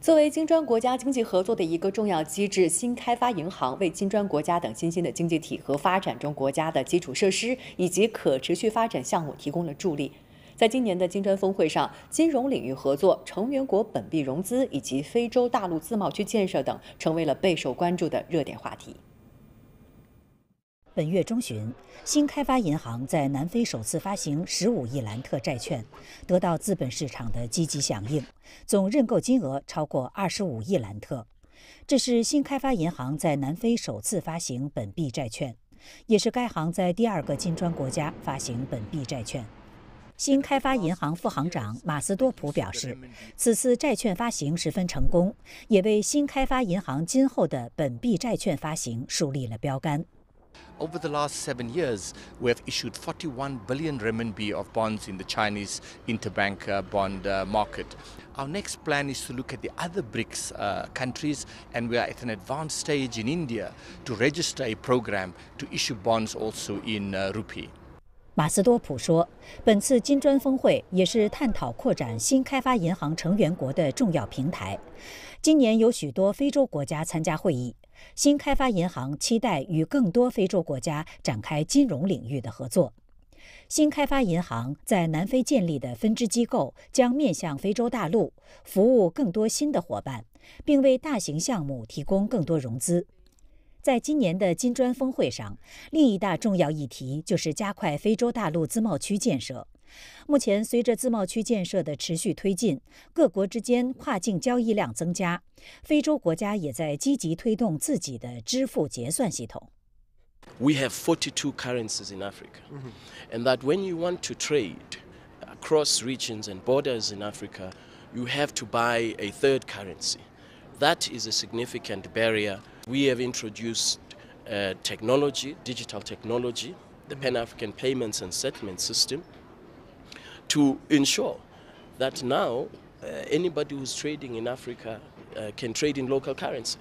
作为金砖国家经济合作的一个重要机制，新开发银行为金砖国家等新兴的经济体和发展中国家的基础设施以及可持续发展项目提供了助力。在今年的金砖峰会上，金融领域合作、成员国本币融资以及非洲大陆自贸区建设等成为了备受关注的热点话题。本月中旬，新开发银行在南非首次发行十五亿兰特债券，得到资本市场的积极响应，总认购金额超过二十五亿兰特。这是新开发银行在南非首次发行本币债券，也是该行在第二个金砖国家发行本币债券。新开发银行副行长马斯多普表示，此次债券发行十分成功，也为新开发银行今后的本币债券发行树立了标杆。Over the last seven years, we have issued 41 billion renminbi of bonds in the Chinese interbank uh, bond uh, market. Our next plan is to look at the other BRICS uh, countries, and we are at an advanced stage in India to register a program to issue bonds also in uh, rupee. 马斯多普说，本次金砖峰会也是探讨扩展新开发银行成员国的重要平台。今年有许多非洲国家参加会议，新开发银行期待与更多非洲国家展开金融领域的合作。新开发银行在南非建立的分支机构将面向非洲大陆，服务更多新的伙伴，并为大型项目提供更多融资。在今年的金砖峰会上，另一大重要议题就是加快非洲大陆自贸区建设。目前，随着自贸区建设的持续推进，各国之间跨境交易量增加，非洲国家也在积极推动自己的支付结算系统。We have 42 currencies in Africa, mm-hmm. and that when you want to trade across regions and borders in Africa, you have to buy a third currency. That is a significant barrier. We have introduced uh, technology, digital technology, the Pan African Payments and Settlement System, to ensure that now uh, anybody who's trading in Africa uh, can trade in local currency.